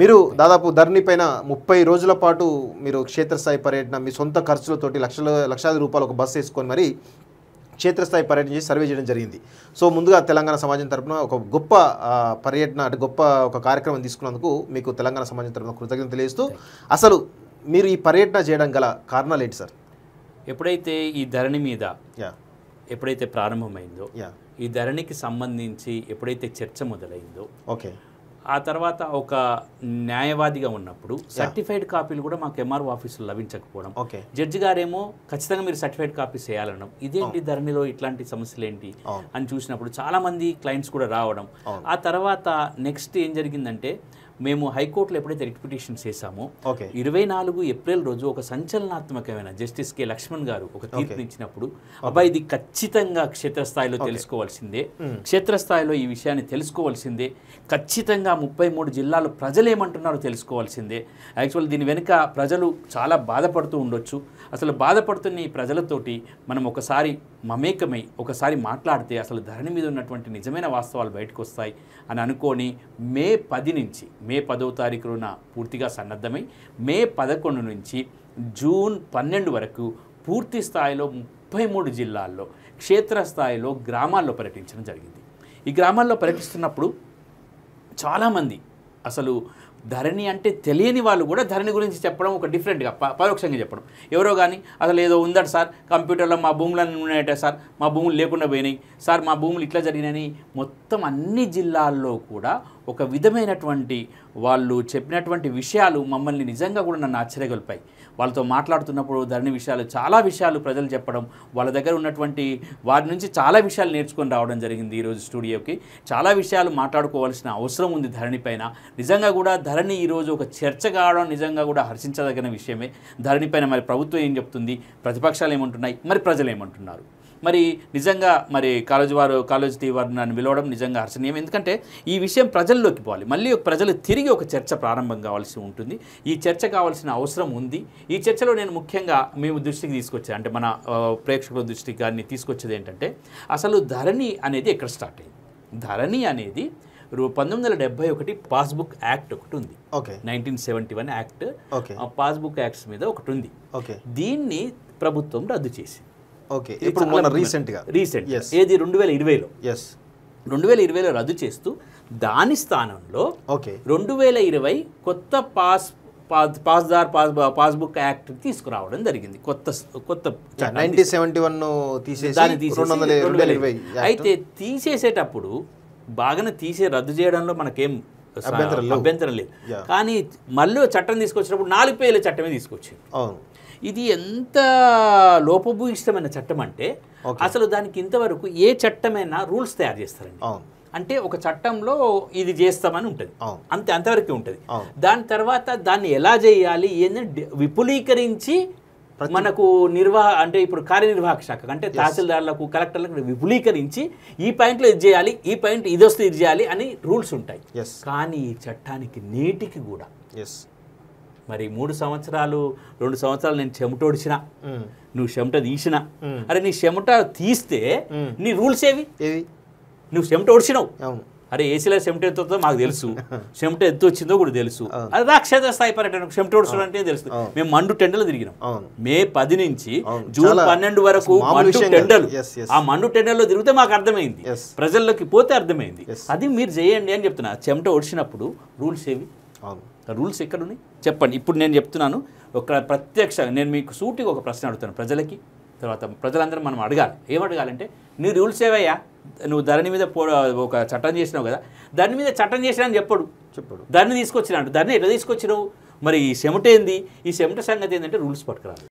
మీరు దాదాపు ధరణి పైన ముప్పై రోజుల పాటు మీరు క్షేత్రస్థాయి పర్యటన మీ సొంత ఖర్చులతోటి లక్షల లక్షాది రూపాయలు ఒక బస్సు వేసుకొని మరి క్షేత్రస్థాయి పర్యటన చేసి సర్వే చేయడం జరిగింది సో ముందుగా తెలంగాణ సమాజం తరఫున ఒక గొప్ప పర్యటన అంటే గొప్ప ఒక కార్యక్రమం తీసుకున్నందుకు మీకు తెలంగాణ సమాజం తరఫున కృతజ్ఞత తెలియజేస్తూ అసలు మీరు ఈ పర్యటన చేయడం గల కారణాలు ఏంటి సార్ ఎప్పుడైతే ఈ ధరణి మీద ఎప్పుడైతే ప్రారంభమైందో ఈ ధరణికి సంబంధించి ఎప్పుడైతే చర్చ మొదలైందో ఓకే ఆ తర్వాత ఒక న్యాయవాదిగా ఉన్నప్పుడు సర్టిఫైడ్ కాపీలు కూడా మాకు ఎంఆర్ఓ ఆఫీసులు లభించకపోవడం ఓకే జడ్జి గారేమో ఖచ్చితంగా మీరు సర్టిఫైడ్ కాపీస్ చేయాలనడం ఇదేంటి ధరణిలో ఇట్లాంటి సమస్యలు ఏంటి అని చూసినప్పుడు చాలా మంది క్లయింట్స్ కూడా రావడం ఆ తర్వాత నెక్స్ట్ ఏం జరిగిందంటే మేము హైకోర్టులో ఎప్పుడైతే రిట్ పిటిషన్ చేశామో ఇరవై నాలుగు ఏప్రిల్ రోజు ఒక సంచలనాత్మకమైన జస్టిస్ కె లక్ష్మణ్ గారు ఒక ఇచ్చినప్పుడు అబ్బాయి ఇది ఖచ్చితంగా క్షేత్రస్థాయిలో తెలుసుకోవాల్సిందే క్షేత్రస్థాయిలో ఈ విషయాన్ని తెలుసుకోవాల్సిందే ఖచ్చితంగా ముప్పై మూడు జిల్లాలు ప్రజలు ఏమంటున్నారో తెలుసుకోవాల్సిందే యాక్చువల్ దీని వెనుక ప్రజలు చాలా బాధపడుతూ ఉండొచ్చు అసలు బాధపడుతున్న ఈ ప్రజలతోటి మనం ఒకసారి మమేకమై ఒకసారి మాట్లాడితే అసలు ధరణి మీద ఉన్నటువంటి నిజమైన వాస్తవాలు బయటకు వస్తాయి అని అనుకోని మే పది నుంచి మే పదవ తారీఖున పూర్తిగా సన్నద్ధమై మే పదకొండు నుంచి జూన్ పన్నెండు వరకు పూర్తి స్థాయిలో ముప్పై మూడు జిల్లాల్లో క్షేత్రస్థాయిలో గ్రామాల్లో పర్యటించడం జరిగింది ఈ గ్రామాల్లో పర్యటిస్తున్నప్పుడు చాలామంది అసలు ధరణి అంటే తెలియని వాళ్ళు కూడా ధరణి గురించి చెప్పడం ఒక డిఫరెంట్గా పరోక్షంగా చెప్పడం ఎవరో కానీ అసలు ఏదో ఉందట సార్ కంప్యూటర్లో మా భూములన్నీ ఉన్నాయట సార్ మా భూములు లేకుండా పోయినాయి సార్ మా భూములు ఇట్లా జరిగినాయని మొత్తం అన్ని జిల్లాల్లో కూడా ఒక విధమైనటువంటి వాళ్ళు చెప్పినటువంటి విషయాలు మమ్మల్ని నిజంగా కూడా నన్ను ఆశ్చర్యగొల్పాయి వాళ్ళతో మాట్లాడుతున్నప్పుడు ధరణి విషయాలు చాలా విషయాలు ప్రజలు చెప్పడం వాళ్ళ దగ్గర ఉన్నటువంటి వారి నుంచి చాలా విషయాలు నేర్చుకొని రావడం జరిగింది ఈరోజు స్టూడియోకి చాలా విషయాలు మాట్లాడుకోవాల్సిన అవసరం ఉంది ధరణి పైన నిజంగా కూడా ధరణి ఈరోజు ఒక చర్చ కావడం నిజంగా కూడా హర్షించదగిన విషయమే ధరణిపైన మరి ప్రభుత్వం ఏం చెప్తుంది ప్రతిపక్షాలు ఏమంటున్నాయి మరి ప్రజలు ఏమంటున్నారు మరి నిజంగా మరి కాలేజీ వారు కాలేజ్ టీ వారు నన్ను పిలవడం నిజంగా హర్షణీయం ఎందుకంటే ఈ విషయం ప్రజల్లోకి పోవాలి మళ్ళీ ప్రజలు తిరిగి ఒక చర్చ ప్రారంభం కావాల్సి ఉంటుంది ఈ చర్చ కావాల్సిన అవసరం ఉంది ఈ చర్చలో నేను ముఖ్యంగా మేము దృష్టికి తీసుకొచ్చాను అంటే మన ప్రేక్షకుల దృష్టికి కానీ తీసుకొచ్చేది ఏంటంటే అసలు ధరణి అనేది ఎక్కడ స్టార్ట్ అయింది ధరణి అనేది పంతొమ్మిది వందల డెబ్బై ఒకటి పాస్బుక్ యాక్ట్ ఒకటి ఉంది okay nineteen seventy one act okay passbook acts మీద ఒకటి ఉంది ఓకే దీన్ని ప్రభుత్వం రద్దు చేసింది ఓకే ఇప్పుడు మన రీసెంట్గా రీసెంట్ ఏది రెండు వేల ఇరవైలో ఎస్ రెండు వేల ఇరవైలో రద్దు చేస్తూ దాని స్థానంలో ఓకే రెండు వేల ఇరవై కొత్త పాస్ పాస్దార్ పాస్ పాస్బుక్ యాక్ట్ తీసుకురావడం జరిగింది కొత్త కొత్త నైన్టీన్ సెవెంటీ వన్ తీసేసి అయితే తీసేసేటప్పుడు బాగానే తీసే రద్దు చేయడంలో మనకేం అభ్యంతరం లేదు కానీ మళ్ళీ చట్టం తీసుకొచ్చినప్పుడు నాలుగు పేల చట్టమే తీసుకొచ్చింది ఇది ఎంత లోపభూయిష్టమైన చట్టం అంటే అసలు దానికి ఇంతవరకు ఏ చట్టమైనా రూల్స్ తయారు చేస్తారండి అంటే ఒక చట్టంలో ఇది చేస్తామని ఉంటుంది అంతే అంతవరకే ఉంటుంది దాని తర్వాత దాన్ని ఎలా చేయాలి ఏంటంటే విపులీకరించి మనకు నిర్వాహ అంటే ఇప్పుడు కార్యనిర్వాహక శాఖ అంటే తహసీల్దార్లకు కలెక్టర్లకు విపులీకరించి ఈ పాయింట్లో ఇది చేయాలి ఈ పాయింట్ ఇది వస్తే ఇది చేయాలి అని రూల్స్ ఉంటాయి కానీ ఈ చట్టానికి నేటికి కూడా మరి మూడు సంవత్సరాలు రెండు సంవత్సరాలు నేను చెమటోడిచిన hmm. నువ్వు చెమట తీసిన hmm. అరే నీ చెమట తీస్తే hmm. నీ రూల్స్ ఏవి నువ్వు చెమట ఓడిచినావు అరే ఏసీలో సెమట ఎంత మాకు తెలుసు సెమట ఎంత వచ్చిందో కూడా తెలుసు అది రాక్షస స్థాయి పర్యటన సెమట అంటే తెలుస్తుంది మేము మండు టెండర్లు తిరిగినాం మే పది నుంచి జూన్ పన్నెండు వరకు మండు టెండలు ఆ మండు టెండర్లు తిరిగితే మాకు అర్థమైంది ప్రజల్లోకి పోతే అర్థమైంది అది మీరు చేయండి అని చెప్తున్నా చెమట ఒడిచినప్పుడు రూల్స్ ఏవి రూల్స్ ఎక్కడున్నాయి చెప్పండి ఇప్పుడు నేను చెప్తున్నాను ఒక ప్రత్యక్ష నేను మీకు సూటిగా ఒక ప్రశ్న అడుగుతాను ప్రజలకి తర్వాత ప్రజలందరూ మనం అడగాలి ఏమడగాలంటే నీ రూల్స్ ఏవయ్యా నువ్వు ధరణి మీద పో ఒక చట్టం చేసినావు కదా దాని మీద చట్టం చేసినా అని చెప్పడు చెప్పడు దాన్ని తీసుకొచ్చినా అంటే దాన్ని ఎట్లా తీసుకొచ్చినావు మరి ఈ సెమట ఏంది ఈ సెమట సంగతి ఏంటంటే రూల్స్ పట్టుకురాదు